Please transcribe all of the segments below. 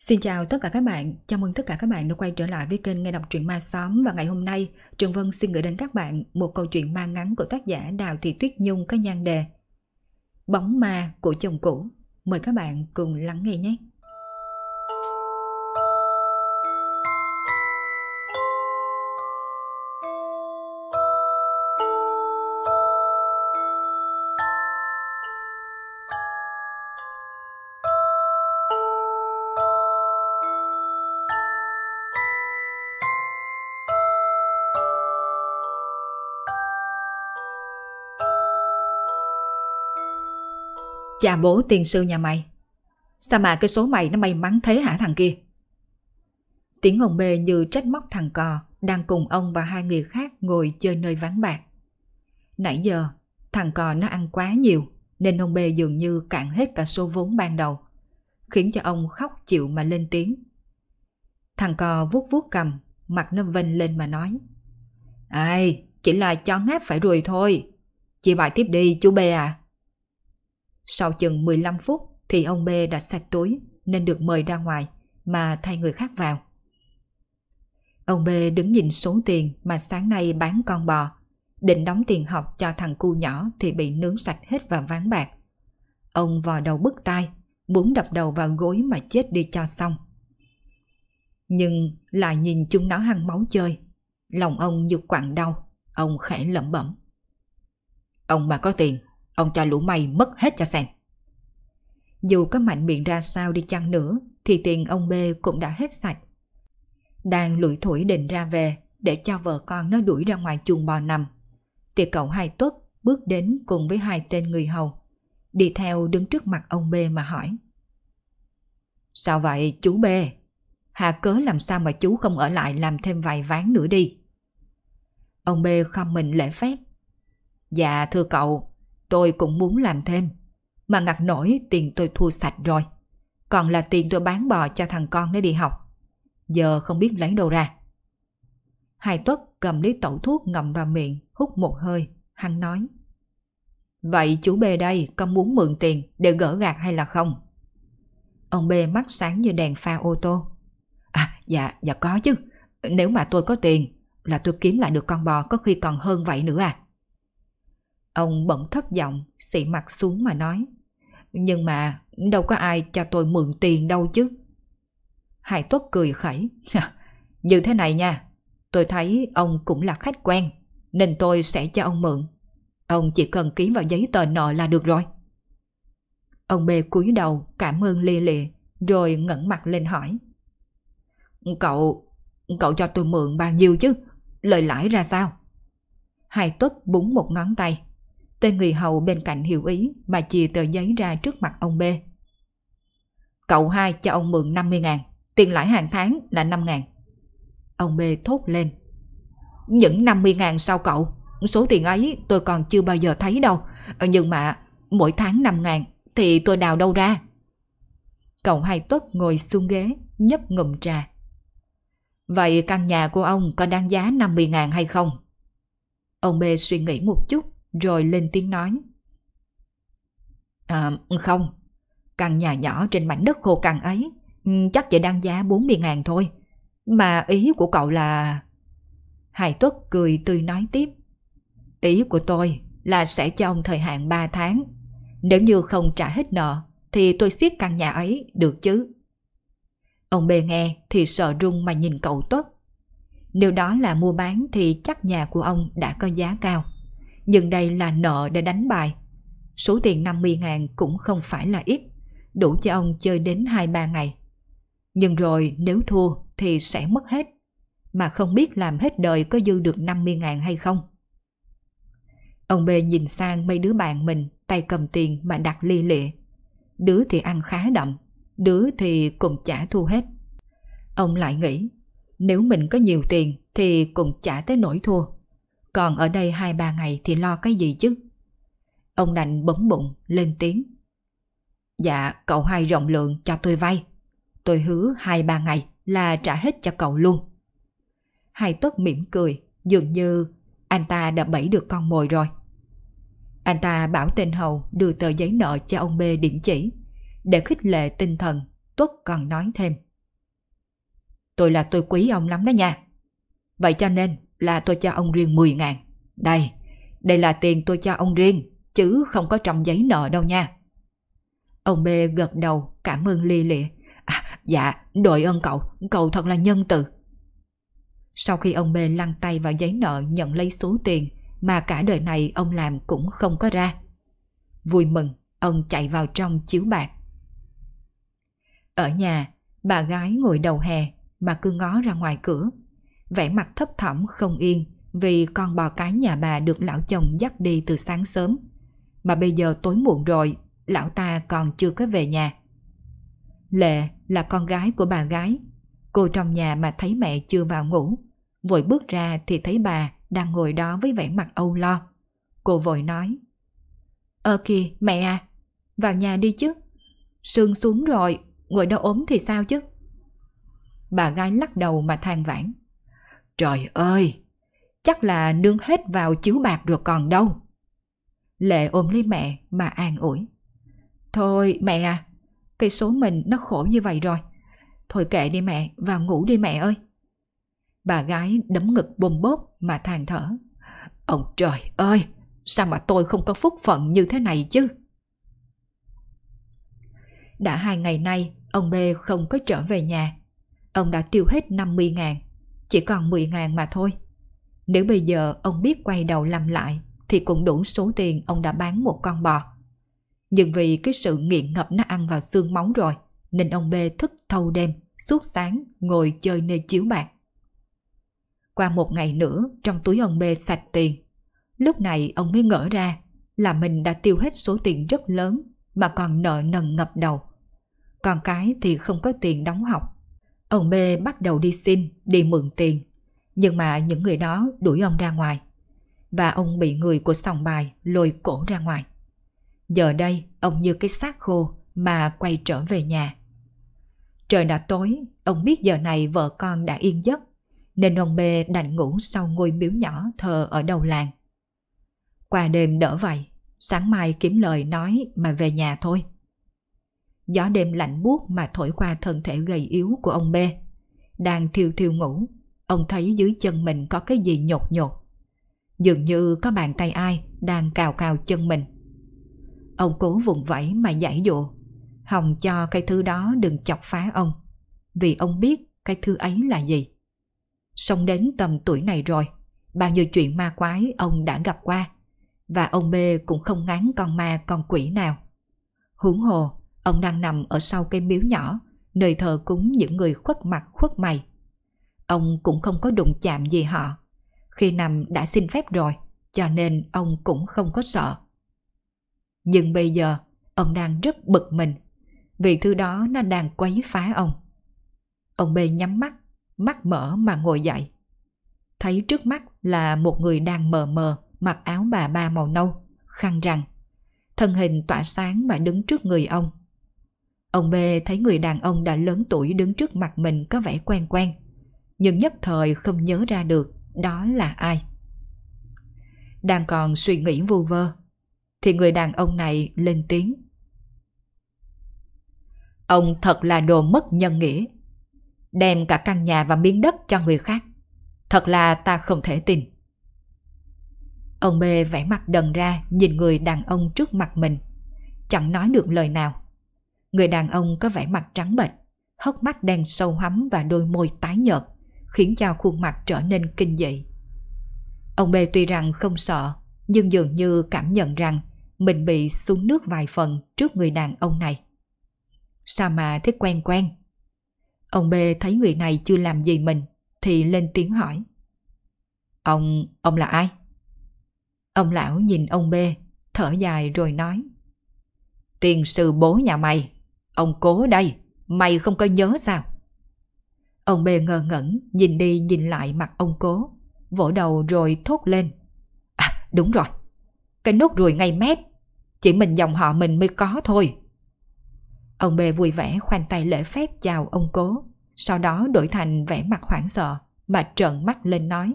Xin chào tất cả các bạn, chào mừng tất cả các bạn đã quay trở lại với kênh Nghe Đọc truyện Ma Xóm và ngày hôm nay Trường Vân xin gửi đến các bạn một câu chuyện ma ngắn của tác giả Đào Thị Tuyết Nhung có nhan đề Bóng ma của chồng cũ. Mời các bạn cùng lắng nghe nhé. Cha bố tiền sư nhà mày Sao mà cái số mày nó may mắn thế hả thằng kia Tiếng ông bê như trách móc thằng cò Đang cùng ông và hai người khác ngồi chơi nơi vắng bạc Nãy giờ thằng cò nó ăn quá nhiều Nên ông bê dường như cạn hết cả số vốn ban đầu Khiến cho ông khóc chịu mà lên tiếng Thằng cò vuốt vuốt cầm Mặt nó vênh lên mà nói Ai, chỉ là cho ngáp phải rồi thôi Chị bài tiếp đi chú bê à sau chừng 15 phút thì ông B đã sạch túi nên được mời ra ngoài mà thay người khác vào. Ông B đứng nhìn số tiền mà sáng nay bán con bò, định đóng tiền học cho thằng cu nhỏ thì bị nướng sạch hết vào ván bạc. Ông vò đầu bứt tai, muốn đập đầu vào gối mà chết đi cho xong. Nhưng lại nhìn chúng nó hăng máu chơi, lòng ông như quặn đau, ông khẽ lẩm bẩm. Ông mà có tiền Ông cho lũ mày mất hết cho xem. Dù có mạnh miệng ra sao đi chăng nữa thì tiền ông B cũng đã hết sạch. Đang lủi thủi định ra về để cho vợ con nó đuổi ra ngoài chuồng bò nằm. Thì cậu hai tuất bước đến cùng với hai tên người hầu. Đi theo đứng trước mặt ông B mà hỏi. Sao vậy chú B? Hà cớ làm sao mà chú không ở lại làm thêm vài ván nữa đi? Ông B không mình lễ phép. Dạ thưa cậu, Tôi cũng muốn làm thêm. Mà ngặt nổi tiền tôi thua sạch rồi. Còn là tiền tôi bán bò cho thằng con nó đi học. Giờ không biết lấy đâu ra. Hai tuất cầm lấy tẩu thuốc ngậm vào miệng, hút một hơi. Hắn nói. Vậy chú B đây có muốn mượn tiền để gỡ gạt hay là không? Ông B mắt sáng như đèn pha ô tô. À, dạ, dạ có chứ. Nếu mà tôi có tiền là tôi kiếm lại được con bò có khi còn hơn vậy nữa à. Ông bỗng thấp giọng, xị mặt xuống mà nói. Nhưng mà đâu có ai cho tôi mượn tiền đâu chứ. Hải Tuất cười khẩy. Như thế này nha, tôi thấy ông cũng là khách quen, nên tôi sẽ cho ông mượn. Ông chỉ cần ký vào giấy tờ nợ là được rồi. Ông B cúi đầu cảm ơn lia lịa, rồi ngẩng mặt lên hỏi. Cậu, cậu cho tôi mượn bao nhiêu chứ? Lời lãi ra sao? Hai tuất búng một ngón tay. Tên người hầu bên cạnh hiểu ý mà chia tờ giấy ra trước mặt ông B. Cậu hai cho ông mượn 50 ngàn, tiền lãi hàng tháng là 5 ngàn. Ông B thốt lên. Những 50 ngàn sau cậu? Số tiền ấy tôi còn chưa bao giờ thấy đâu. Ờ, nhưng mà mỗi tháng 5 ngàn thì tôi đào đâu ra? Cậu hai tuất ngồi xuống ghế, nhấp ngụm trà. Vậy căn nhà của ông có đáng giá 50 ngàn hay không? Ông B suy nghĩ một chút rồi lên tiếng nói. À, không, căn nhà nhỏ trên mảnh đất khô cằn ấy ừ, chắc chỉ đang giá 40 ngàn thôi. Mà ý của cậu là... Hải Tuất cười tươi nói tiếp. Ý của tôi là sẽ cho ông thời hạn 3 tháng. Nếu như không trả hết nợ thì tôi siết căn nhà ấy được chứ. Ông bề nghe thì sợ run mà nhìn cậu Tuất. Nếu đó là mua bán thì chắc nhà của ông đã có giá cao nhưng đây là nợ để đánh bài. Số tiền 50 ngàn cũng không phải là ít, đủ cho ông chơi đến 2-3 ngày. Nhưng rồi nếu thua thì sẽ mất hết, mà không biết làm hết đời có dư được 50 ngàn hay không. Ông B nhìn sang mấy đứa bạn mình tay cầm tiền mà đặt ly lịa. Đứa thì ăn khá đậm, đứa thì cũng chả thu hết. Ông lại nghĩ, nếu mình có nhiều tiền thì cũng chả tới nỗi thua còn ở đây hai ba ngày thì lo cái gì chứ? Ông đành bấm bụng, lên tiếng. Dạ, cậu hai rộng lượng cho tôi vay. Tôi hứa hai ba ngày là trả hết cho cậu luôn. Hai tuất mỉm cười, dường như anh ta đã bẫy được con mồi rồi. Anh ta bảo tên Hầu đưa tờ giấy nợ cho ông B điểm chỉ. Để khích lệ tinh thần, Tuất còn nói thêm. Tôi là tôi quý ông lắm đó nha. Vậy cho nên là tôi cho ông riêng 10 ngàn. Đây, đây là tiền tôi cho ông riêng, chứ không có trong giấy nợ đâu nha. Ông B gật đầu, cảm ơn lia lịa. À, dạ, đội ơn cậu, cậu thật là nhân từ. Sau khi ông B lăn tay vào giấy nợ nhận lấy số tiền mà cả đời này ông làm cũng không có ra. Vui mừng, ông chạy vào trong chiếu bạc. Ở nhà, bà gái ngồi đầu hè mà cứ ngó ra ngoài cửa vẻ mặt thấp thỏm không yên vì con bò cái nhà bà được lão chồng dắt đi từ sáng sớm. Mà bây giờ tối muộn rồi, lão ta còn chưa có về nhà. Lệ là con gái của bà gái. Cô trong nhà mà thấy mẹ chưa vào ngủ. Vội bước ra thì thấy bà đang ngồi đó với vẻ mặt âu lo. Cô vội nói. Ơ ờ kìa, mẹ à, vào nhà đi chứ. Sương xuống rồi, ngồi đó ốm thì sao chứ? Bà gái lắc đầu mà than vãn. Trời ơi, chắc là nương hết vào chiếu bạc rồi còn đâu. Lệ ôm lấy mẹ mà an ủi. Thôi mẹ à, cây số mình nó khổ như vậy rồi. Thôi kệ đi mẹ, vào ngủ đi mẹ ơi. Bà gái đấm ngực bùm bốp mà than thở. Ông trời ơi, sao mà tôi không có phúc phận như thế này chứ? Đã hai ngày nay, ông B không có trở về nhà. Ông đã tiêu hết 50 ngàn chỉ còn 10 ngàn mà thôi. Nếu bây giờ ông biết quay đầu làm lại thì cũng đủ số tiền ông đã bán một con bò. Nhưng vì cái sự nghiện ngập nó ăn vào xương móng rồi, nên ông B thức thâu đêm, suốt sáng ngồi chơi nơi chiếu bạc. Qua một ngày nữa, trong túi ông B sạch tiền. Lúc này ông mới ngỡ ra là mình đã tiêu hết số tiền rất lớn mà còn nợ nần ngập đầu. Còn cái thì không có tiền đóng học Ông B bắt đầu đi xin, đi mượn tiền. Nhưng mà những người đó đuổi ông ra ngoài. Và ông bị người của sòng bài lôi cổ ra ngoài. Giờ đây, ông như cái xác khô mà quay trở về nhà. Trời đã tối, ông biết giờ này vợ con đã yên giấc, nên ông B đành ngủ sau ngôi miếu nhỏ thờ ở đầu làng. Qua đêm đỡ vậy, sáng mai kiếm lời nói mà về nhà thôi gió đêm lạnh buốt mà thổi qua thân thể gầy yếu của ông bê Đang thiêu thiêu ngủ, ông thấy dưới chân mình có cái gì nhột nhột. Dường như có bàn tay ai đang cào cào chân mình. Ông cố vùng vẫy mà giải dụ, hòng cho cái thứ đó đừng chọc phá ông, vì ông biết cái thứ ấy là gì. Sống đến tầm tuổi này rồi, bao nhiêu chuyện ma quái ông đã gặp qua, và ông B cũng không ngán con ma con quỷ nào. Huống hồ, Ông đang nằm ở sau cây miếu nhỏ, nơi thờ cúng những người khuất mặt khuất mày. Ông cũng không có đụng chạm gì họ. Khi nằm đã xin phép rồi, cho nên ông cũng không có sợ. Nhưng bây giờ, ông đang rất bực mình, vì thứ đó nó đang quấy phá ông. Ông bê nhắm mắt, mắt mở mà ngồi dậy. Thấy trước mắt là một người đang mờ mờ, mặc áo bà ba màu nâu, khăn rằng Thân hình tỏa sáng mà đứng trước người ông. Ông B thấy người đàn ông đã lớn tuổi đứng trước mặt mình có vẻ quen quen, nhưng nhất thời không nhớ ra được đó là ai. Đang còn suy nghĩ vu vơ, thì người đàn ông này lên tiếng. Ông thật là đồ mất nhân nghĩa, đem cả căn nhà và miếng đất cho người khác. Thật là ta không thể tin. Ông B vẻ mặt đần ra nhìn người đàn ông trước mặt mình, chẳng nói được lời nào. Người đàn ông có vẻ mặt trắng bệch, hốc mắt đen sâu hắm và đôi môi tái nhợt, khiến cho khuôn mặt trở nên kinh dị. Ông bê tuy rằng không sợ, nhưng dường như cảm nhận rằng mình bị xuống nước vài phần trước người đàn ông này. Sao mà thế quen quen? Ông bê thấy người này chưa làm gì mình thì lên tiếng hỏi. Ông, ông là ai? Ông lão nhìn ông bê thở dài rồi nói. Tiền sư bố nhà mày Ông cố đây, mày không có nhớ sao? Ông bê ngơ ngẩn, nhìn đi nhìn lại mặt ông cố, vỗ đầu rồi thốt lên. À, đúng rồi, cái nốt ruồi ngay mép, chỉ mình dòng họ mình mới có thôi. Ông bê vui vẻ khoanh tay lễ phép chào ông cố, sau đó đổi thành vẻ mặt hoảng sợ mà trợn mắt lên nói.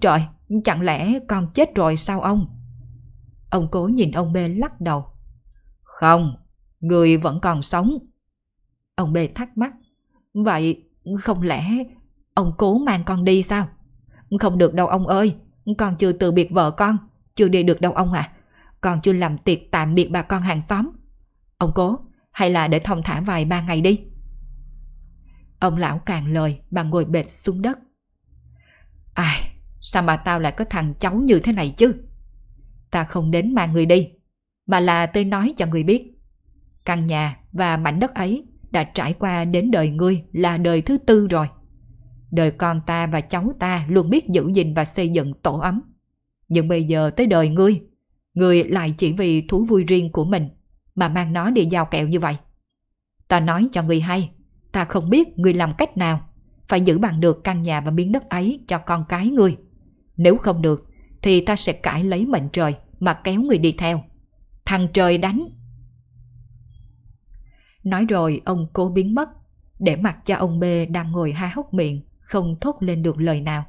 Trời, chẳng lẽ con chết rồi sao ông? Ông cố nhìn ông bê lắc đầu. Không, Người vẫn còn sống. Ông B thắc mắc. Vậy không lẽ ông cố mang con đi sao? Không được đâu ông ơi. Con chưa từ biệt vợ con. Chưa đi được đâu ông à. Con chưa làm tiệc tạm biệt bà con hàng xóm. Ông cố, hay là để thông thả vài ba ngày đi. Ông lão càng lời mà ngồi bệt xuống đất. Ai, sao mà tao lại có thằng cháu như thế này chứ? Ta không đến mang người đi, mà là tôi nói cho người biết Căn nhà và mảnh đất ấy đã trải qua đến đời ngươi là đời thứ tư rồi. Đời con ta và cháu ta luôn biết giữ gìn và xây dựng tổ ấm. Nhưng bây giờ tới đời ngươi, ngươi lại chỉ vì thú vui riêng của mình mà mang nó đi giao kẹo như vậy. Ta nói cho ngươi hay, ta không biết ngươi làm cách nào phải giữ bằng được căn nhà và miếng đất ấy cho con cái ngươi. Nếu không được, thì ta sẽ cãi lấy mệnh trời mà kéo người đi theo. Thằng trời đánh Nói rồi ông cố biến mất, để mặc cho ông B đang ngồi há hốc miệng, không thốt lên được lời nào.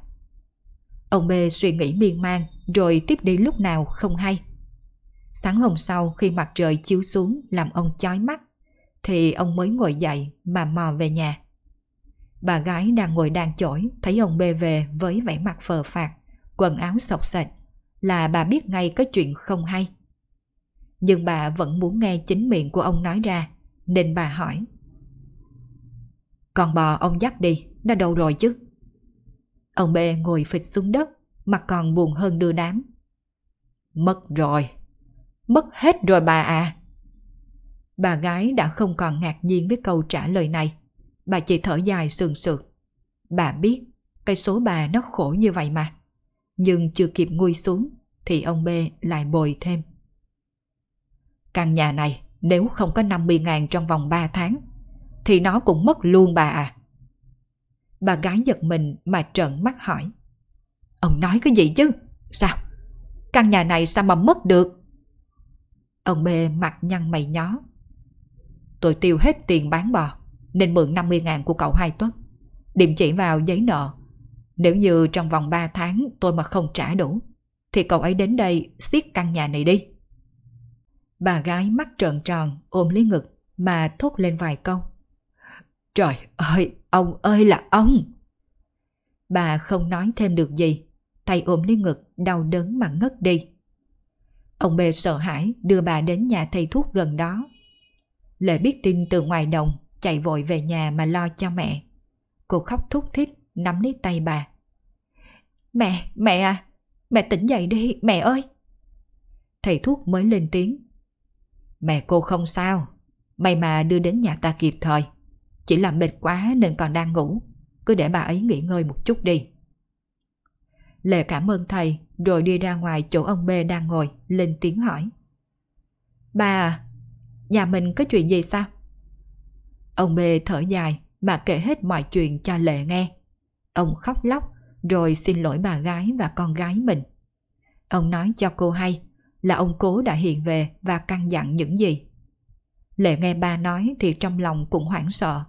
Ông B suy nghĩ miên man rồi tiếp đi lúc nào không hay. Sáng hôm sau khi mặt trời chiếu xuống làm ông chói mắt, thì ông mới ngồi dậy mà mò về nhà. Bà gái đang ngồi đàn chổi thấy ông B về với vẻ mặt phờ phạt, quần áo sọc sạch, là bà biết ngay có chuyện không hay. Nhưng bà vẫn muốn nghe chính miệng của ông nói ra nên bà hỏi. Con bò ông dắt đi, đã đâu rồi chứ? Ông B ngồi phịch xuống đất, mặt còn buồn hơn đưa đám. Mất rồi, mất hết rồi bà à. Bà gái đã không còn ngạc nhiên với câu trả lời này. Bà chỉ thở dài sườn sượt. Bà biết cái số bà nó khổ như vậy mà. Nhưng chưa kịp nguôi xuống thì ông B lại bồi thêm. Căn nhà này nếu không có 50 ngàn trong vòng 3 tháng Thì nó cũng mất luôn bà à Bà gái giật mình mà trợn mắt hỏi Ông nói cái gì chứ Sao Căn nhà này sao mà mất được Ông B mặt nhăn mày nhó Tôi tiêu hết tiền bán bò Nên mượn 50 ngàn của cậu hai tuất Điểm chỉ vào giấy nợ Nếu như trong vòng 3 tháng tôi mà không trả đủ Thì cậu ấy đến đây siết căn nhà này đi Bà gái mắt trợn tròn ôm lấy ngực mà thốt lên vài câu. Trời ơi, ông ơi là ông! Bà không nói thêm được gì, tay ôm lấy ngực đau đớn mà ngất đi. Ông B sợ hãi đưa bà đến nhà thầy thuốc gần đó. Lệ biết tin từ ngoài đồng, chạy vội về nhà mà lo cho mẹ. Cô khóc thúc thích, nắm lấy tay bà. Mẹ, mẹ à, mẹ tỉnh dậy đi, mẹ ơi! Thầy thuốc mới lên tiếng. Mẹ cô không sao. May mà đưa đến nhà ta kịp thời. Chỉ là mệt quá nên còn đang ngủ. Cứ để bà ấy nghỉ ngơi một chút đi. Lệ cảm ơn thầy rồi đi ra ngoài chỗ ông B đang ngồi lên tiếng hỏi. Bà à, nhà mình có chuyện gì sao? Ông B thở dài mà kể hết mọi chuyện cho Lệ nghe. Ông khóc lóc rồi xin lỗi bà gái và con gái mình. Ông nói cho cô hay là ông cố đã hiện về và căn dặn những gì. Lệ nghe ba nói thì trong lòng cũng hoảng sợ.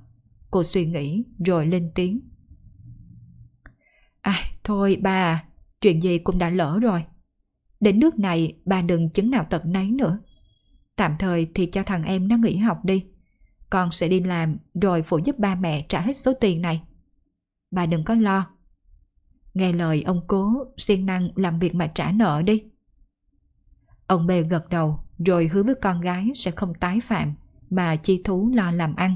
Cô suy nghĩ rồi lên tiếng. À, thôi ba, chuyện gì cũng đã lỡ rồi. Đến nước này ba đừng chứng nào tật nấy nữa. Tạm thời thì cho thằng em nó nghỉ học đi. Con sẽ đi làm rồi phụ giúp ba mẹ trả hết số tiền này. Bà đừng có lo. Nghe lời ông cố, siêng năng làm việc mà trả nợ đi. Ông B gật đầu rồi hứa với con gái sẽ không tái phạm mà chi thú lo làm ăn.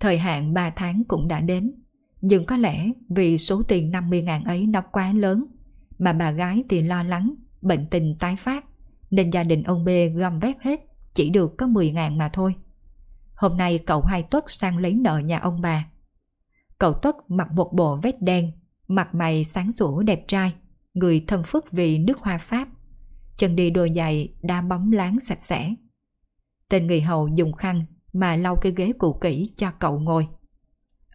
Thời hạn 3 tháng cũng đã đến, nhưng có lẽ vì số tiền 50.000 ấy nó quá lớn, mà bà gái thì lo lắng, bệnh tình tái phát, nên gia đình ông B gom vét hết, chỉ được có 10.000 mà thôi. Hôm nay cậu hai tuất sang lấy nợ nhà ông bà. Cậu tuất mặc một bộ vest đen, mặt mày sáng sủa đẹp trai, người thâm phức vì nước hoa Pháp. Chân đi đôi giày đã bóng láng sạch sẽ. Tên người hầu dùng khăn mà lau cái ghế cũ kỹ cho cậu ngồi.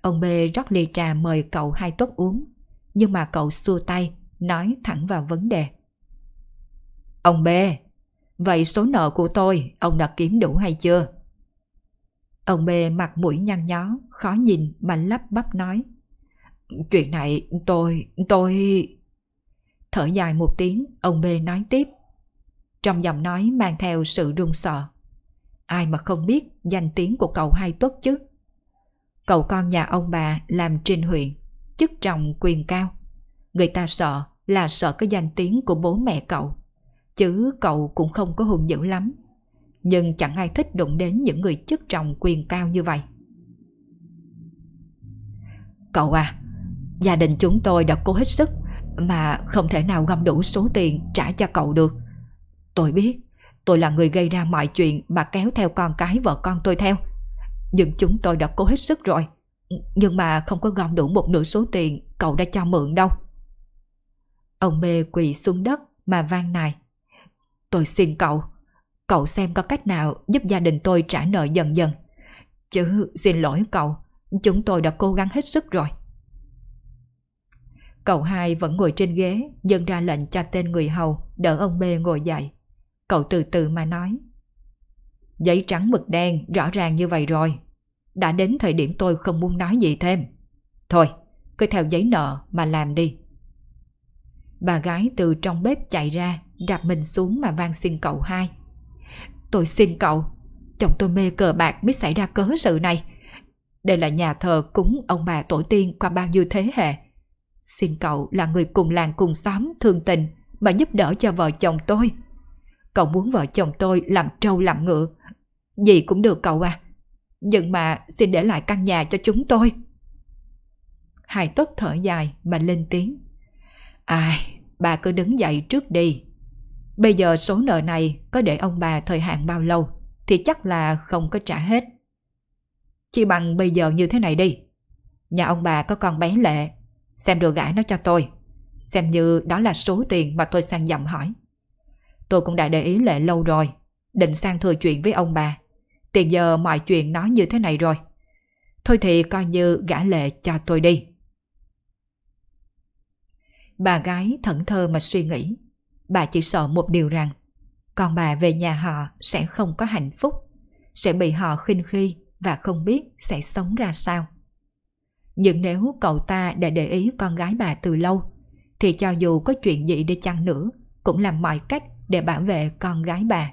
Ông bê rót ly trà mời cậu hai tuất uống, nhưng mà cậu xua tay, nói thẳng vào vấn đề. Ông bê vậy số nợ của tôi ông đã kiếm đủ hay chưa? Ông bê mặt mũi nhăn nhó, khó nhìn mà lắp bắp nói. Chuyện này tôi, tôi... Thở dài một tiếng, ông Bê nói tiếp. Trong giọng nói mang theo sự run sợ. Ai mà không biết danh tiếng của cậu hai tuất chứ? Cậu con nhà ông bà làm trên huyện, chức trọng quyền cao. Người ta sợ là sợ cái danh tiếng của bố mẹ cậu. Chứ cậu cũng không có hùng dữ lắm. Nhưng chẳng ai thích đụng đến những người chức trọng quyền cao như vậy. Cậu à, gia đình chúng tôi đã cố hết sức mà không thể nào gom đủ số tiền trả cho cậu được. Tôi biết, tôi là người gây ra mọi chuyện mà kéo theo con cái vợ con tôi theo. Nhưng chúng tôi đã cố hết sức rồi, nhưng mà không có gom đủ một nửa số tiền cậu đã cho mượn đâu. Ông mê quỳ xuống đất mà van nài. Tôi xin cậu, cậu xem có cách nào giúp gia đình tôi trả nợ dần dần. Chứ xin lỗi cậu, chúng tôi đã cố gắng hết sức rồi. Cậu hai vẫn ngồi trên ghế, dâng ra lệnh cho tên người hầu, đỡ ông bê ngồi dậy. Cậu từ từ mà nói. Giấy trắng mực đen rõ ràng như vậy rồi. Đã đến thời điểm tôi không muốn nói gì thêm. Thôi, cứ theo giấy nợ mà làm đi. Bà gái từ trong bếp chạy ra, đạp mình xuống mà van xin cậu hai. Tôi xin cậu, chồng tôi mê cờ bạc mới xảy ra cớ sự này. Đây là nhà thờ cúng ông bà tổ tiên qua bao nhiêu thế hệ Xin cậu là người cùng làng cùng xóm thương tình mà giúp đỡ cho vợ chồng tôi. Cậu muốn vợ chồng tôi làm trâu làm ngựa. Gì cũng được cậu à. Nhưng mà xin để lại căn nhà cho chúng tôi. Hải tốt thở dài mà lên tiếng. Ai, bà cứ đứng dậy trước đi. Bây giờ số nợ này có để ông bà thời hạn bao lâu thì chắc là không có trả hết. Chỉ bằng bây giờ như thế này đi. Nhà ông bà có con bé lệ Xem đồ gã nó cho tôi. Xem như đó là số tiền mà tôi sang dặm hỏi. Tôi cũng đã để ý lệ lâu rồi. Định sang thừa chuyện với ông bà. Tiền giờ mọi chuyện nói như thế này rồi. Thôi thì coi như gã lệ cho tôi đi. Bà gái thẫn thơ mà suy nghĩ. Bà chỉ sợ một điều rằng con bà về nhà họ sẽ không có hạnh phúc, sẽ bị họ khinh khi và không biết sẽ sống ra sao. Nhưng nếu cậu ta đã để ý con gái bà từ lâu, thì cho dù có chuyện gì đi chăng nữa, cũng làm mọi cách để bảo vệ con gái bà.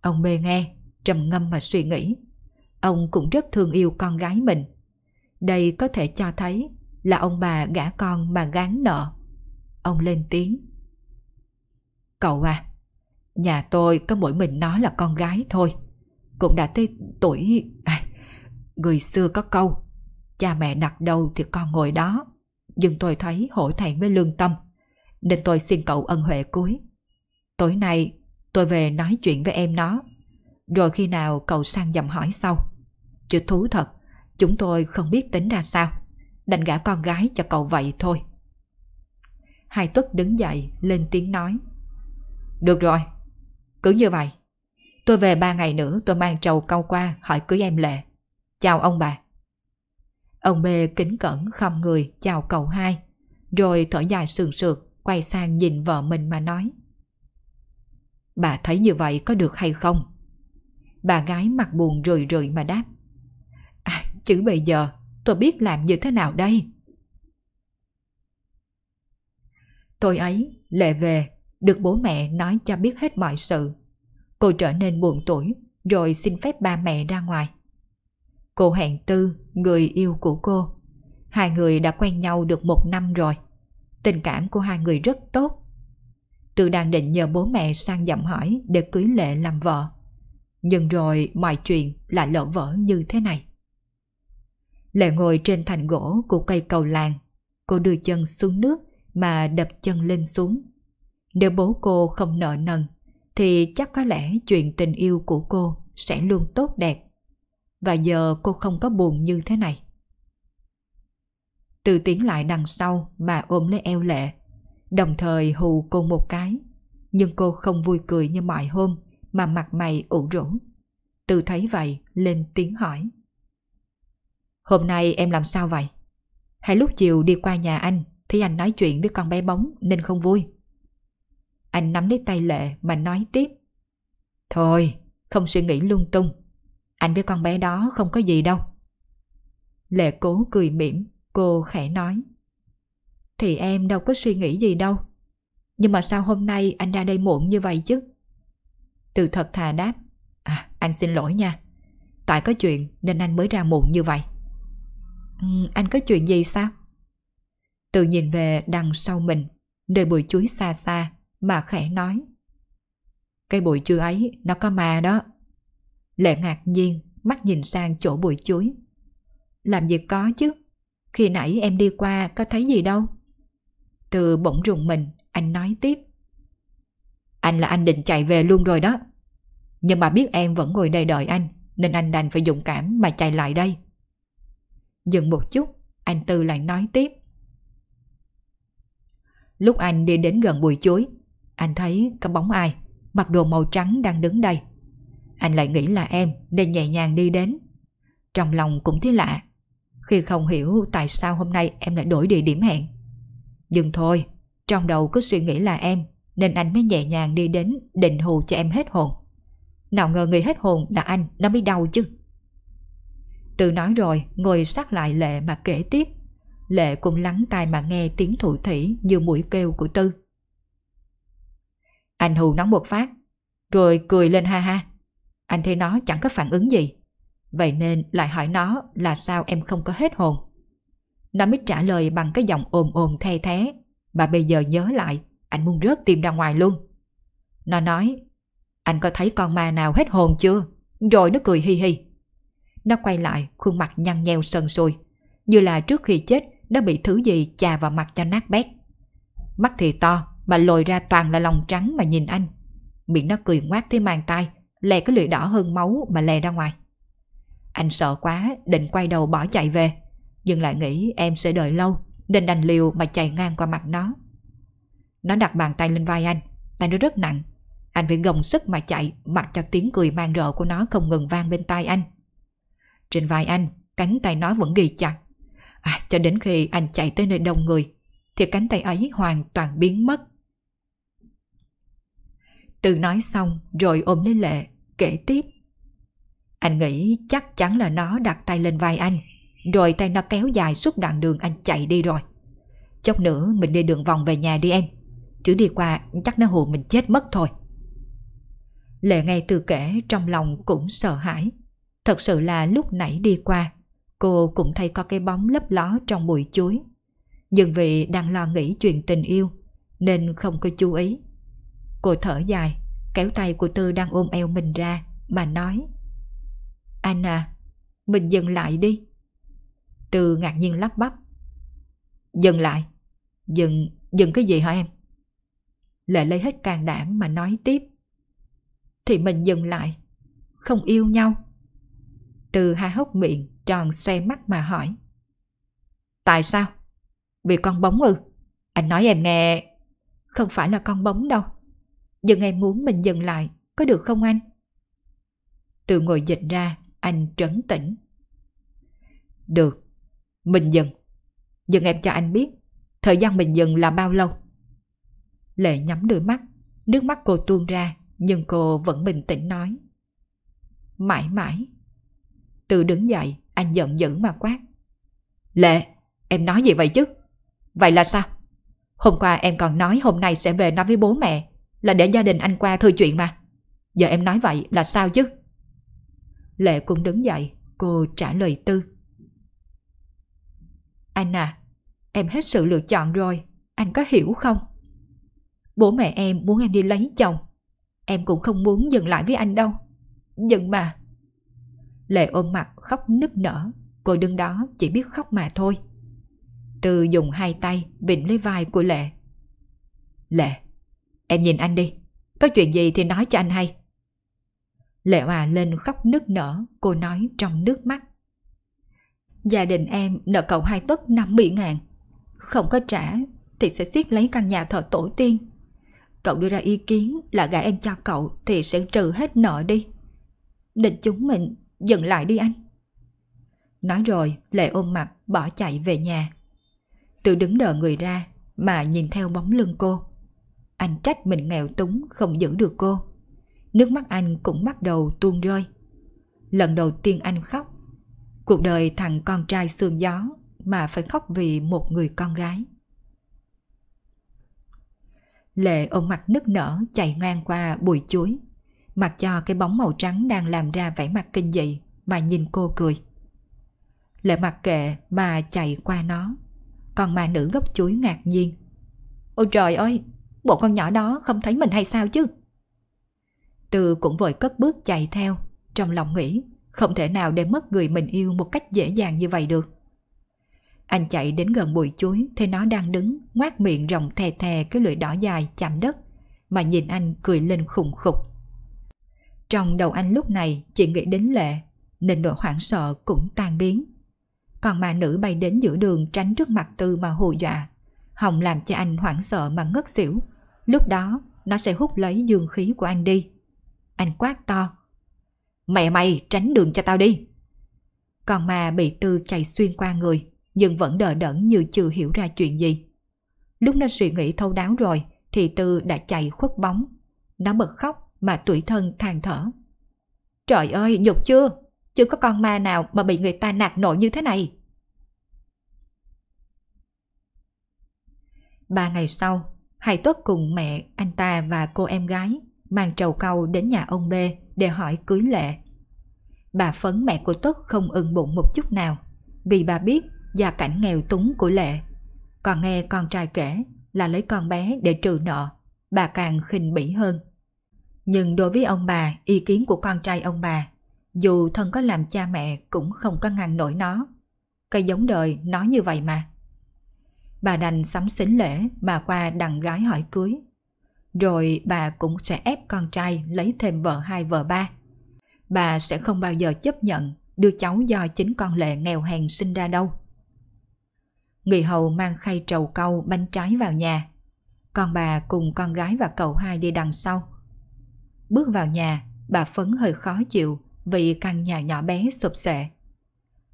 Ông B nghe, trầm ngâm mà suy nghĩ. Ông cũng rất thương yêu con gái mình. Đây có thể cho thấy là ông bà gả con mà gán nợ. Ông lên tiếng. Cậu à, nhà tôi có mỗi mình nó là con gái thôi. Cũng đã tới tuổi... À, người xưa có câu Cha mẹ đặt đâu thì con ngồi đó. Nhưng tôi thấy hổ thẹn với lương tâm. Nên tôi xin cậu ân huệ cuối. Tối nay tôi về nói chuyện với em nó. Rồi khi nào cậu sang dầm hỏi sau. Chứ thú thật, chúng tôi không biết tính ra sao. Đành gả con gái cho cậu vậy thôi. Hai tuất đứng dậy lên tiếng nói. Được rồi, cứ như vậy. Tôi về ba ngày nữa tôi mang trầu câu qua hỏi cưới em Lệ. Chào ông bà. Ông B kính cẩn không người chào cậu hai, rồi thở dài sườn sượt, quay sang nhìn vợ mình mà nói. Bà thấy như vậy có được hay không? Bà gái mặt buồn rười rượi mà đáp. À, chứ bây giờ tôi biết làm như thế nào đây? Tôi ấy, lệ về, được bố mẹ nói cho biết hết mọi sự. Cô trở nên buồn tuổi, rồi xin phép ba mẹ ra ngoài cô hẹn tư, người yêu của cô. Hai người đã quen nhau được một năm rồi. Tình cảm của hai người rất tốt. Tư đang định nhờ bố mẹ sang dặm hỏi để cưới lệ làm vợ. Nhưng rồi mọi chuyện lại lỡ vỡ như thế này. Lệ ngồi trên thành gỗ của cây cầu làng. Cô đưa chân xuống nước mà đập chân lên xuống. Nếu bố cô không nợ nần, thì chắc có lẽ chuyện tình yêu của cô sẽ luôn tốt đẹp và giờ cô không có buồn như thế này. Từ tiến lại đằng sau mà ôm lấy eo lệ, đồng thời hù cô một cái. Nhưng cô không vui cười như mọi hôm mà mặt mày ủ rũ. Từ thấy vậy lên tiếng hỏi. Hôm nay em làm sao vậy? Hay lúc chiều đi qua nhà anh thì anh nói chuyện với con bé bóng nên không vui. Anh nắm lấy tay Lệ mà nói tiếp. Thôi, không suy nghĩ lung tung. Anh với con bé đó không có gì đâu. Lệ cố cười mỉm, cô khẽ nói. Thì em đâu có suy nghĩ gì đâu. Nhưng mà sao hôm nay anh ra đây muộn như vậy chứ? Từ thật thà đáp. À, anh xin lỗi nha. Tại có chuyện nên anh mới ra muộn như vậy. Ừ, anh có chuyện gì sao? từ nhìn về đằng sau mình, nơi bụi chuối xa xa mà khẽ nói. cây bụi chuối ấy nó có ma đó. Lệ ngạc nhiên, mắt nhìn sang chỗ bụi chuối. Làm gì có chứ, khi nãy em đi qua có thấy gì đâu. Từ bỗng rùng mình, anh nói tiếp. Anh là anh định chạy về luôn rồi đó. Nhưng mà biết em vẫn ngồi đây đợi anh, nên anh đành phải dũng cảm mà chạy lại đây. Dừng một chút, anh Tư lại nói tiếp. Lúc anh đi đến gần bụi chuối, anh thấy có bóng ai, mặc đồ màu trắng đang đứng đây anh lại nghĩ là em nên nhẹ nhàng đi đến. Trong lòng cũng thấy lạ, khi không hiểu tại sao hôm nay em lại đổi địa điểm hẹn. Nhưng thôi, trong đầu cứ suy nghĩ là em, nên anh mới nhẹ nhàng đi đến định hù cho em hết hồn. Nào ngờ người hết hồn là anh, nó mới đau chứ. từ nói rồi, ngồi sát lại Lệ mà kể tiếp. Lệ cũng lắng tai mà nghe tiếng thủ thủy như mũi kêu của Tư. Anh hù nóng một phát, rồi cười lên ha ha. Anh thấy nó chẳng có phản ứng gì. Vậy nên lại hỏi nó là sao em không có hết hồn. Nó mới trả lời bằng cái giọng ồn ồn the thế. Và bây giờ nhớ lại, anh muốn rớt tim ra ngoài luôn. Nó nói, anh có thấy con ma nào hết hồn chưa? Rồi nó cười hi hi. Nó quay lại, khuôn mặt nhăn nheo sần sùi. Như là trước khi chết, nó bị thứ gì chà vào mặt cho nát bét. Mắt thì to, mà lồi ra toàn là lòng trắng mà nhìn anh. Miệng nó cười ngoác thế mang tay, lè cái lưỡi đỏ hơn máu mà lè ra ngoài. Anh sợ quá, định quay đầu bỏ chạy về, nhưng lại nghĩ em sẽ đợi lâu, nên đành liều mà chạy ngang qua mặt nó. Nó đặt bàn tay lên vai anh, tay nó rất nặng. Anh phải gồng sức mà chạy, mặc cho tiếng cười mang rợ của nó không ngừng vang bên tai anh. Trên vai anh, cánh tay nó vẫn ghi chặt. À, cho đến khi anh chạy tới nơi đông người, thì cánh tay ấy hoàn toàn biến mất. Từ nói xong rồi ôm lấy lệ kể tiếp. Anh nghĩ chắc chắn là nó đặt tay lên vai anh, rồi tay nó kéo dài suốt đoạn đường anh chạy đi rồi. Chốc nữa mình đi đường vòng về nhà đi em, chứ đi qua chắc nó hù mình chết mất thôi. Lệ ngay từ kể trong lòng cũng sợ hãi. Thật sự là lúc nãy đi qua, cô cũng thấy có cái bóng lấp ló trong bụi chuối. Nhưng vì đang lo nghĩ chuyện tình yêu, nên không có chú ý. Cô thở dài, kéo tay của Tư đang ôm eo mình ra mà nói Anna, à, mình dừng lại đi. Tư ngạc nhiên lắp bắp. Dừng lại? Dừng, dừng cái gì hả em? Lệ lấy hết càng đảm mà nói tiếp. Thì mình dừng lại, không yêu nhau. Tư hai hốc miệng tròn xoe mắt mà hỏi. Tại sao? Vì con bóng ư? Anh nói em nghe, không phải là con bóng đâu. Dừng em muốn mình dừng lại, có được không anh? Từ ngồi dịch ra, anh trấn tĩnh. Được, mình dừng. Dừng em cho anh biết, thời gian mình dừng là bao lâu? Lệ nhắm đôi mắt, nước mắt cô tuôn ra, nhưng cô vẫn bình tĩnh nói. Mãi mãi. Từ đứng dậy, anh giận dữ mà quát. Lệ, em nói gì vậy chứ? Vậy là sao? Hôm qua em còn nói hôm nay sẽ về nói với bố mẹ là để gia đình anh qua thư chuyện mà. Giờ em nói vậy là sao chứ? Lệ cũng đứng dậy, cô trả lời Tư. Anh à, em hết sự lựa chọn rồi, anh có hiểu không? Bố mẹ em muốn em đi lấy chồng, em cũng không muốn dừng lại với anh đâu. Nhưng mà... Lệ ôm mặt khóc nức nở, cô đứng đó chỉ biết khóc mà thôi. Tư dùng hai tay vịn lấy vai của Lệ. Lệ, Em nhìn anh đi, có chuyện gì thì nói cho anh hay. Lệ Hòa lên khóc nức nở, cô nói trong nước mắt. Gia đình em nợ cậu hai tuất 50 ngàn. Không có trả thì sẽ siết lấy căn nhà thờ tổ tiên. Cậu đưa ra ý kiến là gả em cho cậu thì sẽ trừ hết nợ đi. Định chúng mình dừng lại đi anh. Nói rồi, Lệ ôm mặt bỏ chạy về nhà. Tự đứng đợi người ra mà nhìn theo bóng lưng cô. Anh trách mình nghèo túng không giữ được cô. Nước mắt anh cũng bắt đầu tuôn rơi. Lần đầu tiên anh khóc. Cuộc đời thằng con trai xương gió mà phải khóc vì một người con gái. Lệ ôm mặt nức nở chạy ngang qua bụi chuối, mặc cho cái bóng màu trắng đang làm ra vẻ mặt kinh dị mà nhìn cô cười. Lệ mặc kệ mà chạy qua nó, còn mà nữ gốc chuối ngạc nhiên. Ôi trời ơi, bộ con nhỏ đó không thấy mình hay sao chứ? Từ cũng vội cất bước chạy theo, trong lòng nghĩ không thể nào để mất người mình yêu một cách dễ dàng như vậy được. Anh chạy đến gần bụi chuối thấy nó đang đứng, ngoác miệng rộng thè thè cái lưỡi đỏ dài chạm đất, mà nhìn anh cười lên khùng khục. Trong đầu anh lúc này chỉ nghĩ đến lệ, nên nỗi hoảng sợ cũng tan biến. Còn mà nữ bay đến giữa đường tránh trước mặt Tư mà hù dọa, Hồng làm cho anh hoảng sợ mà ngất xỉu, Lúc đó nó sẽ hút lấy dương khí của anh đi. Anh quát to. Mẹ mày tránh đường cho tao đi. Còn mà bị tư chạy xuyên qua người nhưng vẫn đờ đẫn như chưa hiểu ra chuyện gì. Lúc nó suy nghĩ thâu đáo rồi thì tư đã chạy khuất bóng. Nó bật khóc mà tuổi thân than thở. Trời ơi, nhục chưa? Chưa có con ma nào mà bị người ta nạt nổi như thế này. Ba ngày sau, Hải Tuất cùng mẹ, anh ta và cô em gái mang trầu câu đến nhà ông B để hỏi cưới lệ. Bà Phấn mẹ của Tuất không ưng bụng một chút nào vì bà biết gia cảnh nghèo túng của lệ. Còn nghe con trai kể là lấy con bé để trừ nợ, bà càng khinh bỉ hơn. Nhưng đối với ông bà, ý kiến của con trai ông bà, dù thân có làm cha mẹ cũng không có ngăn nổi nó. Cây giống đời nói như vậy mà bà đành sắm xính lễ bà qua đằng gái hỏi cưới. Rồi bà cũng sẽ ép con trai lấy thêm vợ hai vợ ba. Bà sẽ không bao giờ chấp nhận đưa cháu do chính con lệ nghèo hèn sinh ra đâu. Người hầu mang khay trầu câu bánh trái vào nhà. Còn bà cùng con gái và cậu hai đi đằng sau. Bước vào nhà, bà Phấn hơi khó chịu vì căn nhà nhỏ bé sụp sệ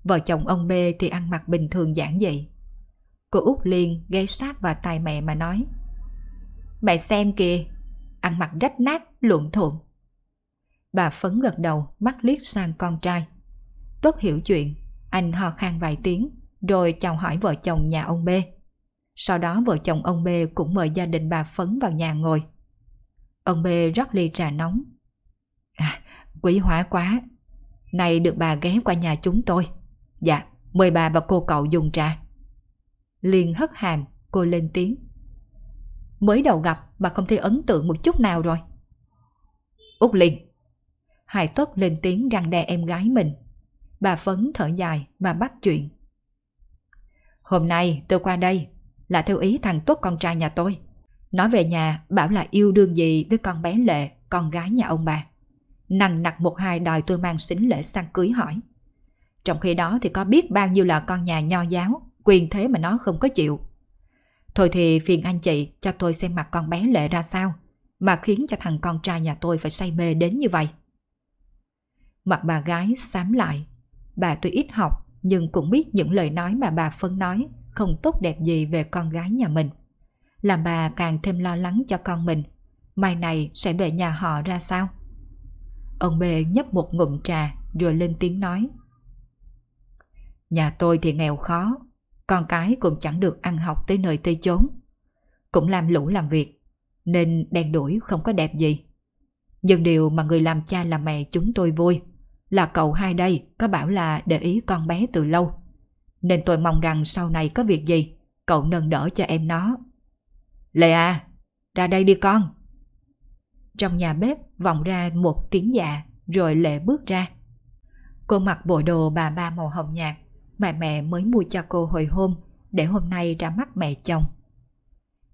Vợ chồng ông B thì ăn mặc bình thường giản dị. Cô Út liền gây sát vào tai mẹ mà nói Mẹ xem kìa Ăn mặc rách nát, lộn thộn Bà phấn gật đầu Mắt liếc sang con trai Tốt hiểu chuyện Anh ho khan vài tiếng Rồi chào hỏi vợ chồng nhà ông B Sau đó vợ chồng ông B cũng mời gia đình bà phấn vào nhà ngồi Ông B rót ly trà nóng à, Quý hóa quá này được bà ghé qua nhà chúng tôi Dạ, mời bà và cô cậu dùng trà Liền hất hàm, cô lên tiếng. Mới đầu gặp mà không thấy ấn tượng một chút nào rồi. út liền Hải Tuất lên tiếng răng đe em gái mình. Bà Phấn thở dài mà bắt chuyện. Hôm nay tôi qua đây là theo ý thằng Tuất con trai nhà tôi. Nói về nhà bảo là yêu đương gì với con bé Lệ, con gái nhà ông bà. Nằng nặc một hai đòi tôi mang xính lễ sang cưới hỏi. Trong khi đó thì có biết bao nhiêu là con nhà nho giáo Quyền thế mà nó không có chịu. Thôi thì phiền anh chị cho tôi xem mặt con bé lệ ra sao mà khiến cho thằng con trai nhà tôi phải say mê đến như vậy. Mặt bà gái xám lại. Bà tuy ít học nhưng cũng biết những lời nói mà bà Phân nói không tốt đẹp gì về con gái nhà mình. Làm bà càng thêm lo lắng cho con mình. Mai này sẽ về nhà họ ra sao? Ông B nhấp một ngụm trà rồi lên tiếng nói. Nhà tôi thì nghèo khó, con cái cũng chẳng được ăn học tới nơi tới chốn. Cũng làm lũ làm việc, nên đen đuổi không có đẹp gì. Nhưng điều mà người làm cha làm mẹ chúng tôi vui là cậu hai đây có bảo là để ý con bé từ lâu. Nên tôi mong rằng sau này có việc gì, cậu nâng đỡ cho em nó. Lê à, ra đây đi con. Trong nhà bếp vọng ra một tiếng dạ rồi Lệ bước ra. Cô mặc bộ đồ bà ba màu hồng nhạt mà mẹ mới mua cho cô hồi hôm để hôm nay ra mắt mẹ chồng.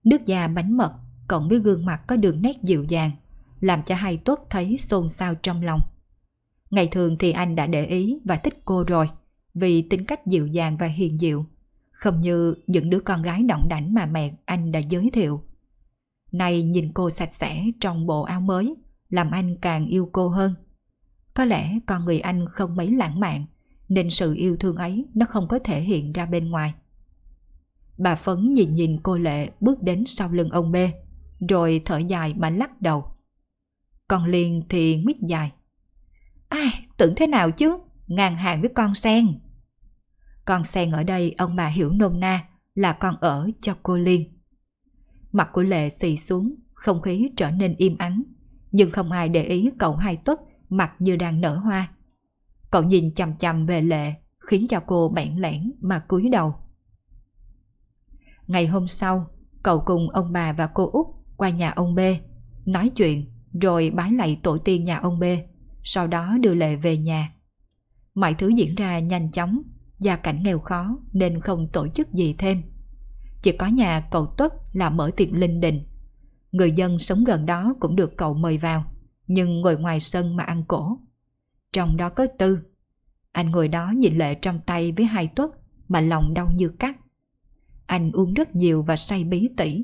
Nước da bánh mật cộng với gương mặt có đường nét dịu dàng làm cho hai tuất thấy xôn xao trong lòng. Ngày thường thì anh đã để ý và thích cô rồi vì tính cách dịu dàng và hiền diệu không như những đứa con gái động đảnh mà mẹ anh đã giới thiệu. Nay nhìn cô sạch sẽ trong bộ áo mới làm anh càng yêu cô hơn. Có lẽ con người anh không mấy lãng mạn nên sự yêu thương ấy nó không có thể hiện ra bên ngoài. Bà Phấn nhìn nhìn cô Lệ bước đến sau lưng ông B, rồi thở dài mà lắc đầu. Còn Liên thì nguyết dài. Ai, tưởng thế nào chứ, ngang hàng với con sen. Con sen ở đây ông bà hiểu nôm na là con ở cho cô Liên. Mặt của Lệ xì xuống, không khí trở nên im ắng, nhưng không ai để ý cậu hai tuất mặt như đang nở hoa cậu nhìn chằm chằm về lệ, khiến cho cô bẽn lẻn mà cúi đầu. Ngày hôm sau, cậu cùng ông bà và cô út qua nhà ông B, nói chuyện rồi bái lạy tổ tiên nhà ông B, sau đó đưa lệ về nhà. Mọi thứ diễn ra nhanh chóng, gia cảnh nghèo khó nên không tổ chức gì thêm. Chỉ có nhà cậu Tuất là mở tiệm linh đình. Người dân sống gần đó cũng được cậu mời vào, nhưng ngồi ngoài sân mà ăn cổ trong đó có tư. Anh ngồi đó nhìn lệ trong tay với hai tuất mà lòng đau như cắt. Anh uống rất nhiều và say bí tỉ.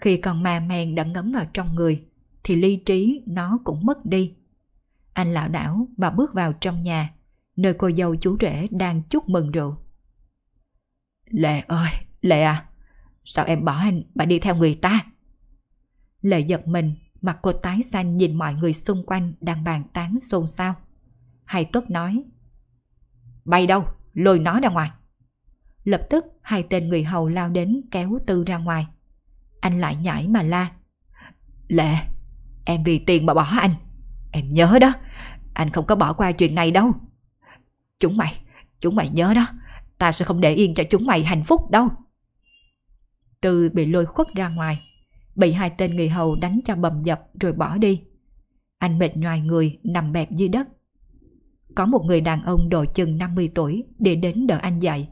Khi còn ma men đã ngấm vào trong người thì ly trí nó cũng mất đi. Anh lảo đảo và bước vào trong nhà nơi cô dâu chú rể đang chúc mừng rượu. Lệ ơi, Lệ à, sao em bỏ anh mà đi theo người ta? Lệ giật mình, mặt cô tái xanh nhìn mọi người xung quanh đang bàn tán xôn xao. Hai Tuất nói. Bay đâu, lôi nó ra ngoài. Lập tức hai tên người hầu lao đến kéo Tư ra ngoài. Anh lại nhảy mà la. Lệ, em vì tiền mà bỏ anh. Em nhớ đó, anh không có bỏ qua chuyện này đâu. Chúng mày, chúng mày nhớ đó, ta sẽ không để yên cho chúng mày hạnh phúc đâu. Tư bị lôi khuất ra ngoài, bị hai tên người hầu đánh cho bầm dập rồi bỏ đi. Anh mệt nhoài người nằm bẹp dưới đất có một người đàn ông độ chừng 50 tuổi để đến đỡ anh dậy.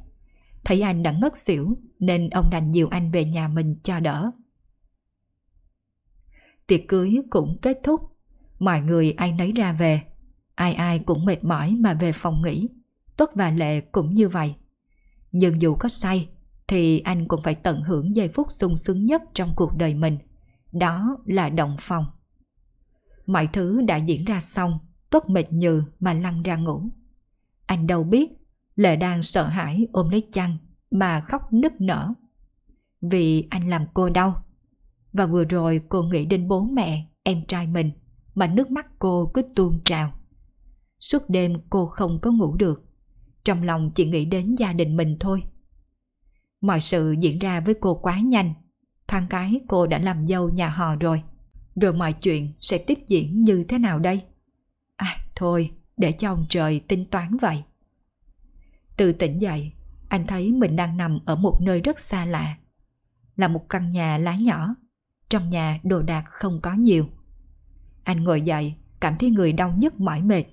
Thấy anh đã ngất xỉu nên ông đành dìu anh về nhà mình cho đỡ. Tiệc cưới cũng kết thúc, mọi người ai nấy ra về. Ai ai cũng mệt mỏi mà về phòng nghỉ, Tuất và Lệ cũng như vậy. Nhưng dù có say thì anh cũng phải tận hưởng giây phút sung sướng nhất trong cuộc đời mình. Đó là động phòng. Mọi thứ đã diễn ra xong, tuất mệt nhừ mà lăn ra ngủ. Anh đâu biết, Lệ đang sợ hãi ôm lấy chăn mà khóc nức nở. Vì anh làm cô đau. Và vừa rồi cô nghĩ đến bố mẹ, em trai mình, mà nước mắt cô cứ tuôn trào. Suốt đêm cô không có ngủ được, trong lòng chỉ nghĩ đến gia đình mình thôi. Mọi sự diễn ra với cô quá nhanh, thoáng cái cô đã làm dâu nhà họ rồi. Rồi mọi chuyện sẽ tiếp diễn như thế nào đây? À, thôi, để cho ông trời tính toán vậy. Từ tỉnh dậy, anh thấy mình đang nằm ở một nơi rất xa lạ. Là một căn nhà lá nhỏ, trong nhà đồ đạc không có nhiều. Anh ngồi dậy, cảm thấy người đau nhức mỏi mệt,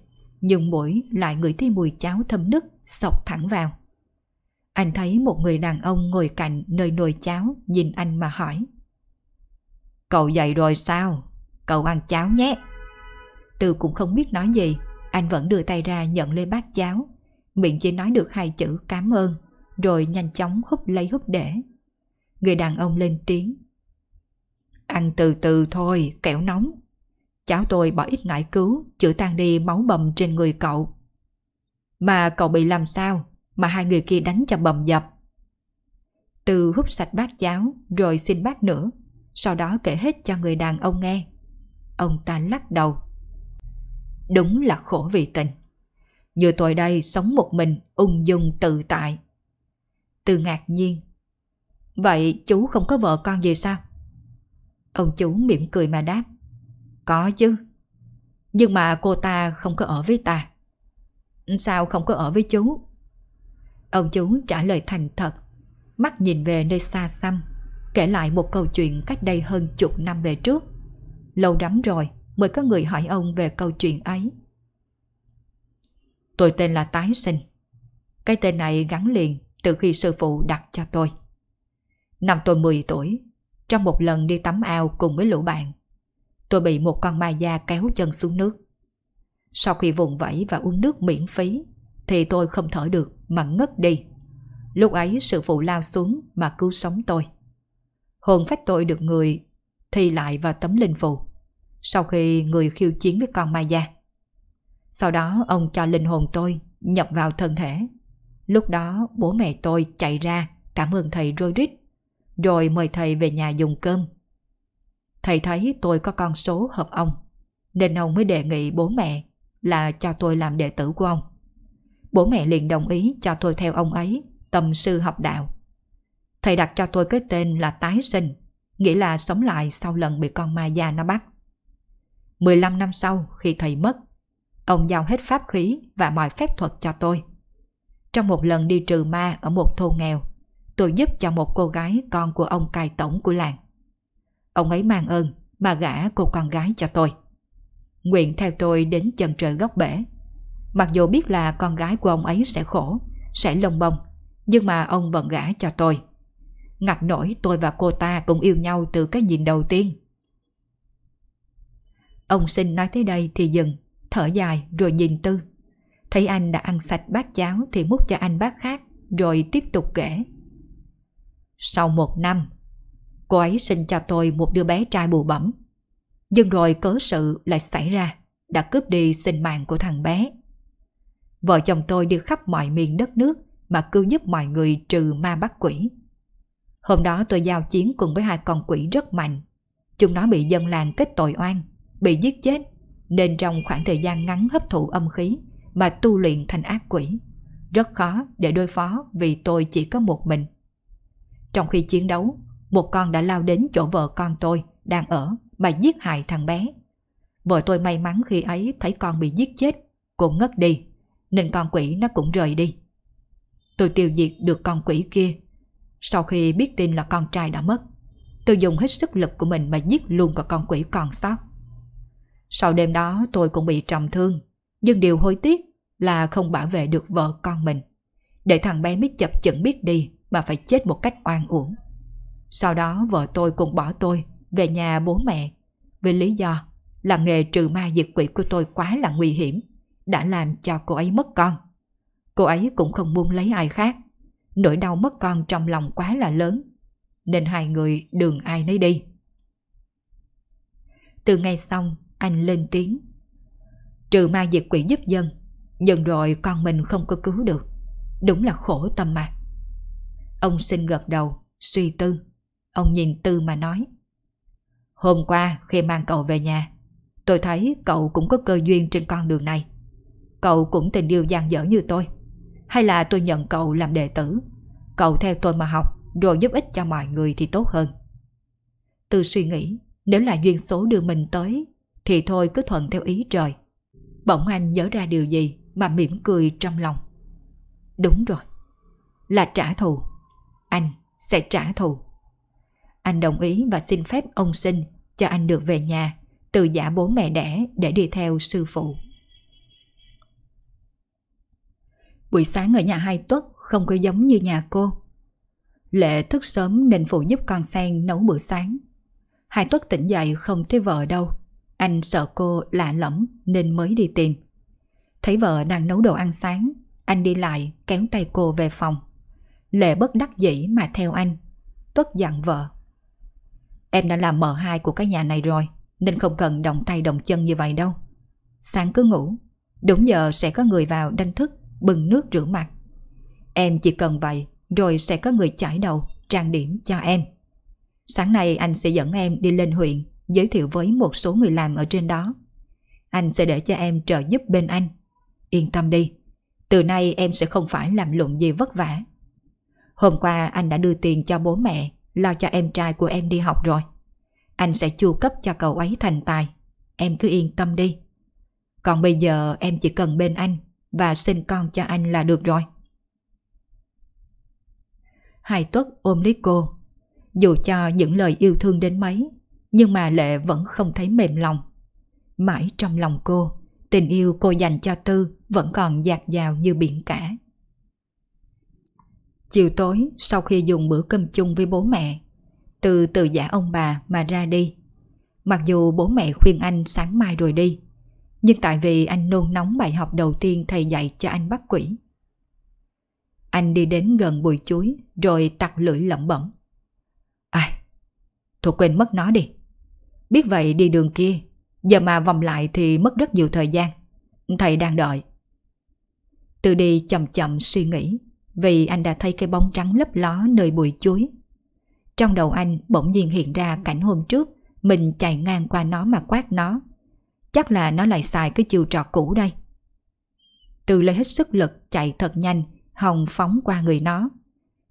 nhưng mũi lại ngửi thấy mùi cháo thơm nức sọc thẳng vào. Anh thấy một người đàn ông ngồi cạnh nơi nồi cháo nhìn anh mà hỏi. Cậu dậy rồi sao? Cậu ăn cháo nhé. Từ cũng không biết nói gì, anh vẫn đưa tay ra nhận lấy bát cháo. Miệng chỉ nói được hai chữ cảm ơn, rồi nhanh chóng húp lấy húp để. Người đàn ông lên tiếng. Ăn từ từ thôi, kẻo nóng. Cháu tôi bỏ ít ngại cứu, chữa tan đi máu bầm trên người cậu. Mà cậu bị làm sao? Mà hai người kia đánh cho bầm dập. Từ hút sạch bát cháo rồi xin bát nữa, sau đó kể hết cho người đàn ông nghe. Ông ta lắc đầu. Đúng là khổ vì tình. Như tôi đây sống một mình ung dung tự tại. Từ ngạc nhiên. Vậy chú không có vợ con gì sao? Ông chú mỉm cười mà đáp. Có chứ. Nhưng mà cô ta không có ở với ta. Sao không có ở với chú? Ông chú trả lời thành thật, mắt nhìn về nơi xa xăm, kể lại một câu chuyện cách đây hơn chục năm về trước. Lâu lắm rồi, mời các người hỏi ông về câu chuyện ấy. Tôi tên là Tái Sinh. Cái tên này gắn liền từ khi sư phụ đặt cho tôi. Năm tôi 10 tuổi, trong một lần đi tắm ao cùng với lũ bạn, tôi bị một con ma da kéo chân xuống nước. Sau khi vùng vẫy và uống nước miễn phí, thì tôi không thở được mà ngất đi. Lúc ấy sư phụ lao xuống mà cứu sống tôi. Hồn phách tôi được người thì lại vào tấm linh phù sau khi người khiêu chiến với con ma gia. Sau đó ông cho linh hồn tôi nhập vào thân thể. Lúc đó bố mẹ tôi chạy ra cảm ơn thầy rodrick, rồi mời thầy về nhà dùng cơm. Thầy thấy tôi có con số hợp ông, nên ông mới đề nghị bố mẹ là cho tôi làm đệ tử của ông. Bố mẹ liền đồng ý cho tôi theo ông ấy, tâm sư học đạo. Thầy đặt cho tôi cái tên là Tái Sinh, nghĩa là sống lại sau lần bị con ma già nó bắt. 15 năm sau khi thầy mất, ông giao hết pháp khí và mọi phép thuật cho tôi. Trong một lần đi trừ ma ở một thôn nghèo, tôi giúp cho một cô gái con của ông cai tổng của làng. Ông ấy mang ơn mà gả cô con gái cho tôi. Nguyện theo tôi đến chân trời góc bể. Mặc dù biết là con gái của ông ấy sẽ khổ, sẽ lông bông, nhưng mà ông vẫn gả cho tôi. Ngặt nổi tôi và cô ta cũng yêu nhau từ cái nhìn đầu tiên. Ông sinh nói tới đây thì dừng, thở dài rồi nhìn Tư. Thấy anh đã ăn sạch bát cháo thì múc cho anh bát khác, rồi tiếp tục kể. Sau một năm, cô ấy sinh cho tôi một đứa bé trai bù bẩm. Nhưng rồi cớ sự lại xảy ra, đã cướp đi sinh mạng của thằng bé. Vợ chồng tôi đi khắp mọi miền đất nước mà cứu giúp mọi người trừ ma bắt quỷ. Hôm đó tôi giao chiến cùng với hai con quỷ rất mạnh. Chúng nó bị dân làng kết tội oan, bị giết chết nên trong khoảng thời gian ngắn hấp thụ âm khí mà tu luyện thành ác quỷ. Rất khó để đối phó vì tôi chỉ có một mình. Trong khi chiến đấu, một con đã lao đến chỗ vợ con tôi đang ở mà giết hại thằng bé. Vợ tôi may mắn khi ấy thấy con bị giết chết, cũng ngất đi, nên con quỷ nó cũng rời đi. Tôi tiêu diệt được con quỷ kia. Sau khi biết tin là con trai đã mất, tôi dùng hết sức lực của mình mà giết luôn cả con quỷ còn sót. Sau đêm đó tôi cũng bị trọng thương, nhưng điều hối tiếc là không bảo vệ được vợ con mình. Để thằng bé mít chập chững biết đi mà phải chết một cách oan uổng. Sau đó vợ tôi cũng bỏ tôi về nhà bố mẹ vì lý do là nghề trừ ma diệt quỷ của tôi quá là nguy hiểm, đã làm cho cô ấy mất con. Cô ấy cũng không muốn lấy ai khác. Nỗi đau mất con trong lòng quá là lớn, nên hai người đường ai nấy đi. Từ ngày xong, anh lên tiếng. Trừ ma diệt quỷ giúp dân, nhưng rồi con mình không có cứu được. Đúng là khổ tâm mà. Ông xin gật đầu, suy tư. Ông nhìn Tư mà nói. Hôm qua khi mang cậu về nhà, tôi thấy cậu cũng có cơ duyên trên con đường này. Cậu cũng tình yêu gian dở như tôi. Hay là tôi nhận cậu làm đệ tử. Cậu theo tôi mà học rồi giúp ích cho mọi người thì tốt hơn. Tư suy nghĩ nếu là duyên số đưa mình tới thì thôi cứ thuận theo ý trời. Bỗng anh nhớ ra điều gì mà mỉm cười trong lòng. Đúng rồi, là trả thù. Anh sẽ trả thù. Anh đồng ý và xin phép ông sinh cho anh được về nhà, từ giả bố mẹ đẻ để đi theo sư phụ. Buổi sáng ở nhà hai tuất không có giống như nhà cô. Lệ thức sớm nên phụ giúp con sen nấu bữa sáng. Hai tuất tỉnh dậy không thấy vợ đâu, anh sợ cô lạ lẫm nên mới đi tìm. Thấy vợ đang nấu đồ ăn sáng, anh đi lại kéo tay cô về phòng. Lệ bất đắc dĩ mà theo anh. Tuất dặn vợ. Em đã làm mợ hai của cái nhà này rồi, nên không cần động tay động chân như vậy đâu. Sáng cứ ngủ, đúng giờ sẽ có người vào đánh thức, bừng nước rửa mặt. Em chỉ cần vậy, rồi sẽ có người chải đầu, trang điểm cho em. Sáng nay anh sẽ dẫn em đi lên huyện giới thiệu với một số người làm ở trên đó. Anh sẽ để cho em trợ giúp bên anh. Yên tâm đi, từ nay em sẽ không phải làm lụng gì vất vả. Hôm qua anh đã đưa tiền cho bố mẹ, lo cho em trai của em đi học rồi. Anh sẽ chu cấp cho cậu ấy thành tài. Em cứ yên tâm đi. Còn bây giờ em chỉ cần bên anh và sinh con cho anh là được rồi. Hai Tuất ôm lấy cô. Dù cho những lời yêu thương đến mấy nhưng mà Lệ vẫn không thấy mềm lòng. Mãi trong lòng cô, tình yêu cô dành cho Tư vẫn còn dạt dào như biển cả. Chiều tối, sau khi dùng bữa cơm chung với bố mẹ, Tư từ giả ông bà mà ra đi. Mặc dù bố mẹ khuyên anh sáng mai rồi đi, nhưng tại vì anh nôn nóng bài học đầu tiên thầy dạy cho anh bắt quỷ. Anh đi đến gần bụi chuối rồi tặc lưỡi lẩm bẩm. Ai, à, thuộc quên mất nó đi. Biết vậy đi đường kia, giờ mà vòng lại thì mất rất nhiều thời gian. Thầy đang đợi. Từ đi chậm chậm suy nghĩ, vì anh đã thấy cái bóng trắng lấp ló nơi bụi chuối. Trong đầu anh bỗng nhiên hiện ra cảnh hôm trước, mình chạy ngang qua nó mà quát nó. Chắc là nó lại xài cái chiều trò cũ đây. Từ lấy hết sức lực chạy thật nhanh, Hồng phóng qua người nó.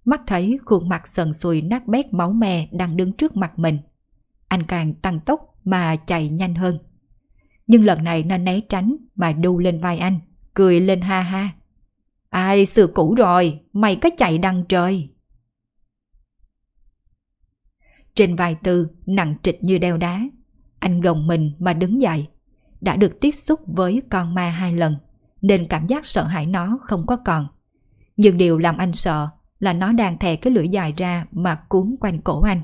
Mắt thấy khuôn mặt sần sùi nát bét máu me đang đứng trước mặt mình anh càng tăng tốc mà chạy nhanh hơn. Nhưng lần này nó né tránh mà đu lên vai anh, cười lên ha ha. Ai xưa cũ rồi, mày có chạy đằng trời. Trên vai tư nặng trịch như đeo đá, anh gồng mình mà đứng dậy. Đã được tiếp xúc với con ma hai lần, nên cảm giác sợ hãi nó không có còn. Nhưng điều làm anh sợ là nó đang thè cái lưỡi dài ra mà cuốn quanh cổ anh.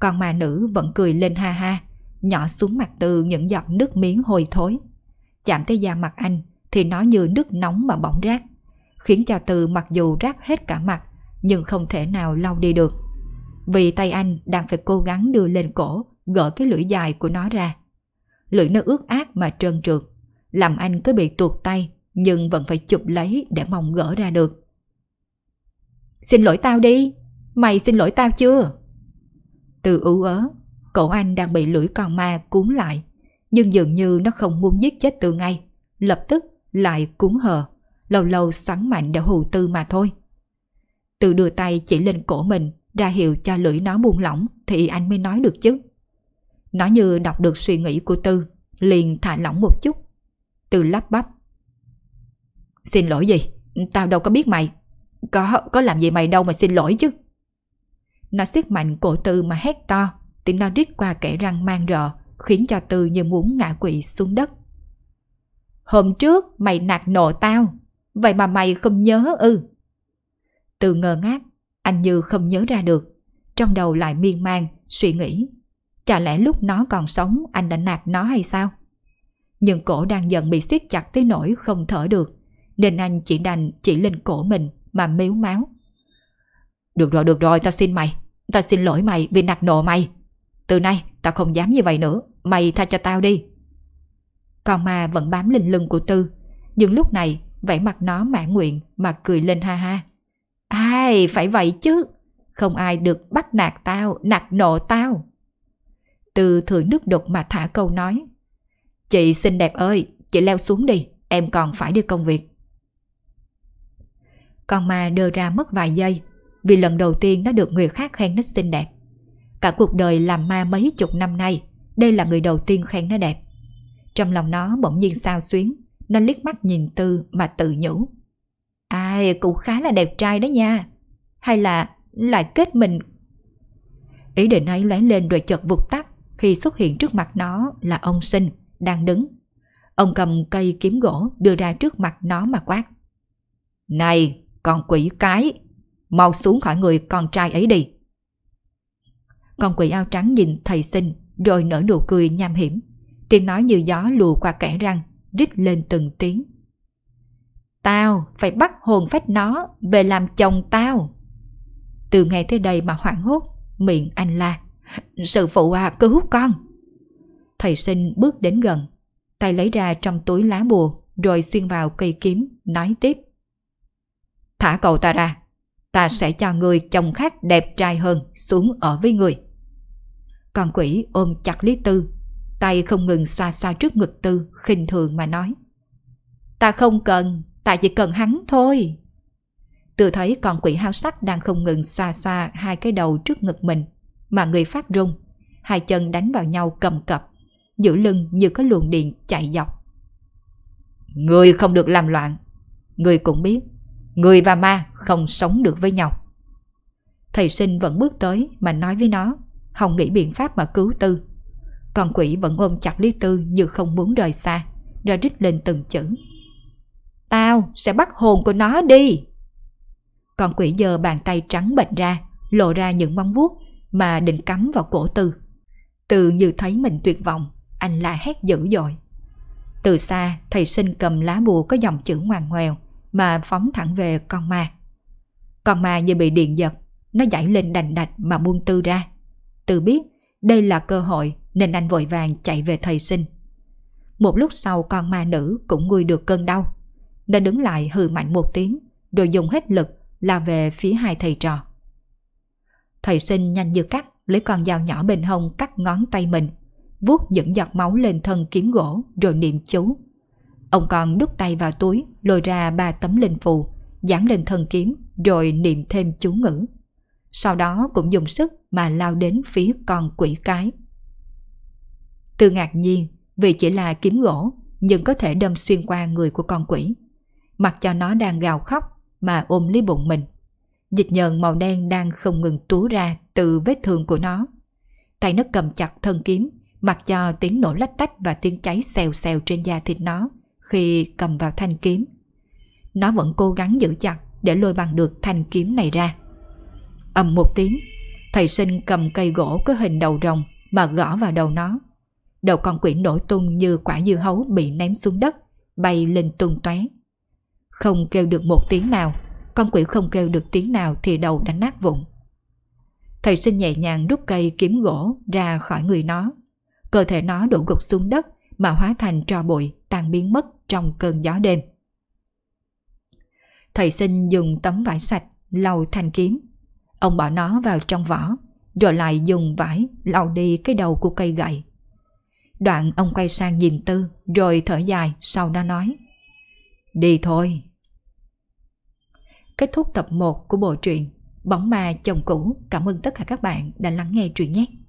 Còn mà nữ vẫn cười lên ha ha, nhỏ xuống mặt từ những giọt nước miếng hồi thối. Chạm tới da mặt anh thì nó như nước nóng mà bỏng rát, khiến cho từ mặc dù rát hết cả mặt nhưng không thể nào lau đi được. Vì tay anh đang phải cố gắng đưa lên cổ, gỡ cái lưỡi dài của nó ra. Lưỡi nó ướt át mà trơn trượt, làm anh cứ bị tuột tay nhưng vẫn phải chụp lấy để mong gỡ ra được. Xin lỗi tao đi, mày xin lỗi tao chưa? Từ ưu ớ, cổ anh đang bị lưỡi con ma cuốn lại. Nhưng dường như nó không muốn giết chết từ ngay. Lập tức lại cuốn hờ, lâu lâu xoắn mạnh để hù tư mà thôi. Từ đưa tay chỉ lên cổ mình, ra hiệu cho lưỡi nó buông lỏng thì anh mới nói được chứ. Nó như đọc được suy nghĩ của Tư, liền thả lỏng một chút. Từ lắp bắp. Xin lỗi gì? Tao đâu có biết mày. Có, có làm gì mày đâu mà xin lỗi chứ. Nó siết mạnh cổ tư mà hét to, tiếng nó rít qua kẽ răng mang rợ, khiến cho tư như muốn ngã quỵ xuống đất. Hôm trước mày nạt nộ tao, vậy mà mày không nhớ ư? Ừ. Tư ngơ ngác, anh như không nhớ ra được, trong đầu lại miên man suy nghĩ. Chả lẽ lúc nó còn sống anh đã nạt nó hay sao? Nhưng cổ đang dần bị siết chặt tới nỗi không thở được, nên anh chỉ đành chỉ lên cổ mình mà mếu máu. Được rồi, được rồi, tao xin mày. Tao xin lỗi mày vì nạt nộ mày. Từ nay, tao không dám như vậy nữa. Mày tha cho tao đi. Con ma vẫn bám lên lưng của Tư. Nhưng lúc này, vẻ mặt nó mãn nguyện mà cười lên ha ha. Ai, phải vậy chứ. Không ai được bắt nạt tao, nạt nộ tao. Tư thừa nước đục mà thả câu nói. Chị xinh đẹp ơi, chị leo xuống đi, em còn phải đi công việc. Con ma đưa ra mất vài giây, vì lần đầu tiên nó được người khác khen nó xinh đẹp. Cả cuộc đời làm ma mấy chục năm nay, đây là người đầu tiên khen nó đẹp. Trong lòng nó bỗng nhiên sao xuyến, nó liếc mắt nhìn Tư mà tự nhủ. Ai cũng khá là đẹp trai đó nha. Hay là lại kết mình. Ý định ấy lóe lên rồi chợt vụt tắt khi xuất hiện trước mặt nó là ông sinh đang đứng. Ông cầm cây kiếm gỗ đưa ra trước mặt nó mà quát. Này, con quỷ cái! mau xuống khỏi người con trai ấy đi. Con quỷ ao trắng nhìn thầy sinh rồi nở nụ cười nham hiểm. Tiếng nói như gió lùa qua kẻ răng, rít lên từng tiếng. Tao phải bắt hồn phách nó về làm chồng tao. Từ ngày tới đây mà hoảng hốt, miệng anh la. Sự phụ à, cứu con. Thầy sinh bước đến gần, tay lấy ra trong túi lá bùa rồi xuyên vào cây kiếm, nói tiếp. Thả cậu ta ra, ta sẽ cho người chồng khác đẹp trai hơn xuống ở với người. Con quỷ ôm chặt Lý Tư, tay không ngừng xoa xoa trước ngực Tư, khinh thường mà nói. Ta không cần, ta chỉ cần hắn thôi. Tư thấy con quỷ hao sắc đang không ngừng xoa xoa hai cái đầu trước ngực mình, mà người phát rung, hai chân đánh vào nhau cầm cập, giữ lưng như có luồng điện chạy dọc. Người không được làm loạn. Người cũng biết người và ma không sống được với nhau. Thầy sinh vẫn bước tới mà nói với nó, không nghĩ biện pháp mà cứu Tư. Còn quỷ vẫn ôm chặt Lý Tư như không muốn rời xa, rồi rít lên từng chữ. Tao sẽ bắt hồn của nó đi! Còn quỷ giờ bàn tay trắng bệnh ra, lộ ra những móng vuốt mà định cắm vào cổ Tư. tư như thấy mình tuyệt vọng, anh la hét dữ dội. Từ xa, thầy sinh cầm lá bùa có dòng chữ ngoằn ngoèo, mà phóng thẳng về con ma. Con ma như bị điện giật, nó nhảy lên đành đạch mà buông Tư ra. Tư biết đây là cơ hội nên anh vội vàng chạy về thầy sinh. Một lúc sau con ma nữ cũng nguôi được cơn đau. Nó đứng lại hừ mạnh một tiếng rồi dùng hết lực là về phía hai thầy trò. Thầy sinh nhanh như cắt lấy con dao nhỏ bên hông cắt ngón tay mình, vuốt những giọt máu lên thân kiếm gỗ rồi niệm chú. Ông còn đút tay vào túi, lôi ra ba tấm linh phù, dán lên thân kiếm rồi niệm thêm chú ngữ. Sau đó cũng dùng sức mà lao đến phía con quỷ cái. từ ngạc nhiên vì chỉ là kiếm gỗ nhưng có thể đâm xuyên qua người của con quỷ. Mặc cho nó đang gào khóc mà ôm lấy bụng mình. Dịch nhờn màu đen đang không ngừng tú ra từ vết thương của nó. Tay nó cầm chặt thân kiếm mặc cho tiếng nổ lách tách và tiếng cháy xèo xèo trên da thịt nó khi cầm vào thanh kiếm. Nó vẫn cố gắng giữ chặt để lôi bằng được thanh kiếm này ra. ầm một tiếng, thầy sinh cầm cây gỗ có hình đầu rồng mà gõ vào đầu nó. Đầu con quỷ nổi tung như quả dưa hấu bị ném xuống đất, bay lên tung tóe. Không kêu được một tiếng nào, con quỷ không kêu được tiếng nào thì đầu đã nát vụn. Thầy sinh nhẹ nhàng rút cây kiếm gỗ ra khỏi người nó. Cơ thể nó đổ gục xuống đất mà hóa thành tro bụi tan biến mất trong cơn gió đêm. Thầy sinh dùng tấm vải sạch lau thanh kiếm. Ông bỏ nó vào trong vỏ, rồi lại dùng vải lau đi cái đầu của cây gậy. Đoạn ông quay sang nhìn Tư, rồi thở dài, sau đó nói. Đi thôi. Kết thúc tập 1 của bộ truyện Bóng ma chồng cũ. Cảm ơn tất cả các bạn đã lắng nghe truyện nhé.